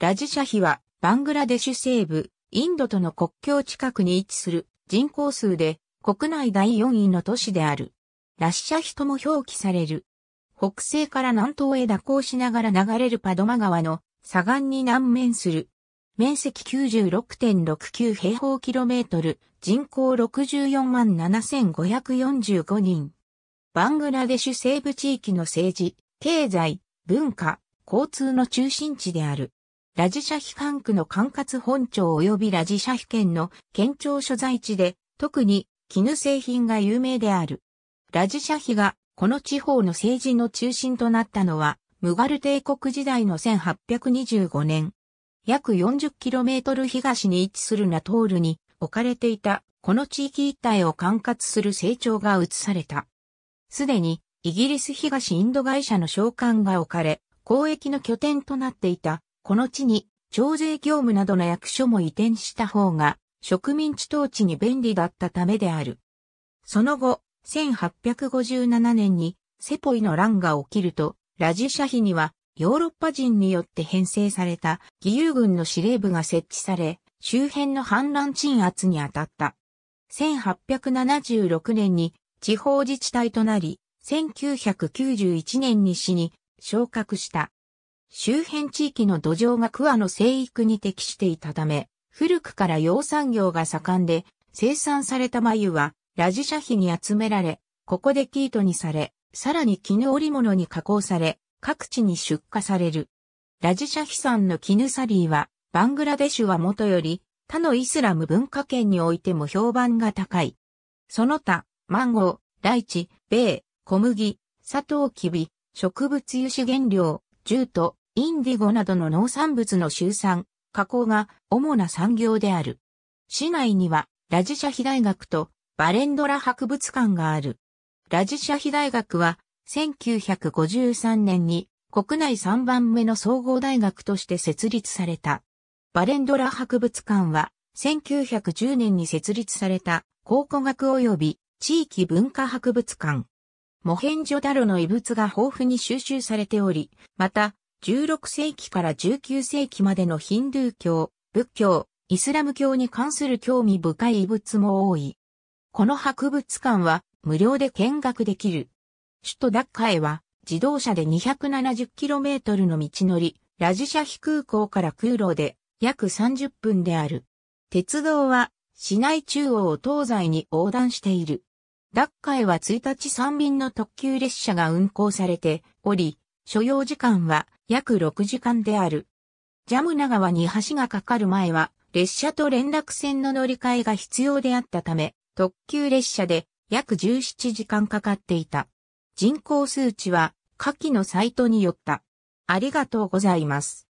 ラジシャヒは、バングラデシュ西部、インドとの国境近くに位置する人口数で国内第4位の都市である。ラッシャヒとも表記される。北西から南東へ蛇行しながら流れるパドマ川の左岸に南面する。面積96.69平方キロメートル、人口64万7545人。バングラデシュ西部地域の政治、経済、文化、交通の中心地である。ラジシャヒ管区の管轄本庁及びラジシャヒ県の県庁所在地で、特に絹製品が有名である。ラジシャヒがこの地方の政治の中心となったのは、ムガル帝国時代の1825年。約 40km 東に位置するナトールに置かれていたこの地域一帯を管轄する成長が移された。すでにイギリス東インド会社の召喚が置かれ、交易の拠点となっていたこの地に、徴税業務などの役所も移転した方が、植民地統治に便利だったためである。その後、1857年にセポイの乱が起きると、ラジシャヒにはヨーロッパ人によって編成された義勇軍の司令部が設置され、周辺の反乱鎮圧に当たった。1876年に地方自治体となり、1991年に市に昇格した。周辺地域の土壌が桑の生育に適していたため、古くから養蚕業が盛んで、生産された繭は、ラジシャヒに集められ、ここで生糸にされ、さらに絹織物に加工され、各地に出荷される。ラジシャヒ産の絹サリーは、バングラデシュはもとより、他のイスラム文化圏においても評判が高い。その他、マンゴー、ライチ、ベー、小麦、サトウキビ、植物油脂原料、ジュート、インディゴなどの農産物の集産、加工が主な産業である。市内にはラジシャヒ大学とバレンドラ博物館がある。ラジシャヒ大学は1953年に国内3番目の総合大学として設立された。バレンドラ博物館は1910年に設立された考古学及び地域文化博物館。モヘンジョダロの遺物が豊富に収集されており、また16世紀から19世紀までのヒンドゥー教、仏教、イスラム教に関する興味深い遺物も多い。この博物館は無料で見学できる。首都ダッカへは自動車で 270km の道のり、ラジシャヒ空港から空路で約30分である。鉄道は市内中央を東西に横断している。ダッカへは1日3便の特急列車が運行されており、所要時間は約6時間である。ジャムナ川に橋がかかる前は、列車と連絡船の乗り換えが必要であったため、特急列車で約17時間かかっていた。人口数値は下記のサイトによった。ありがとうございます。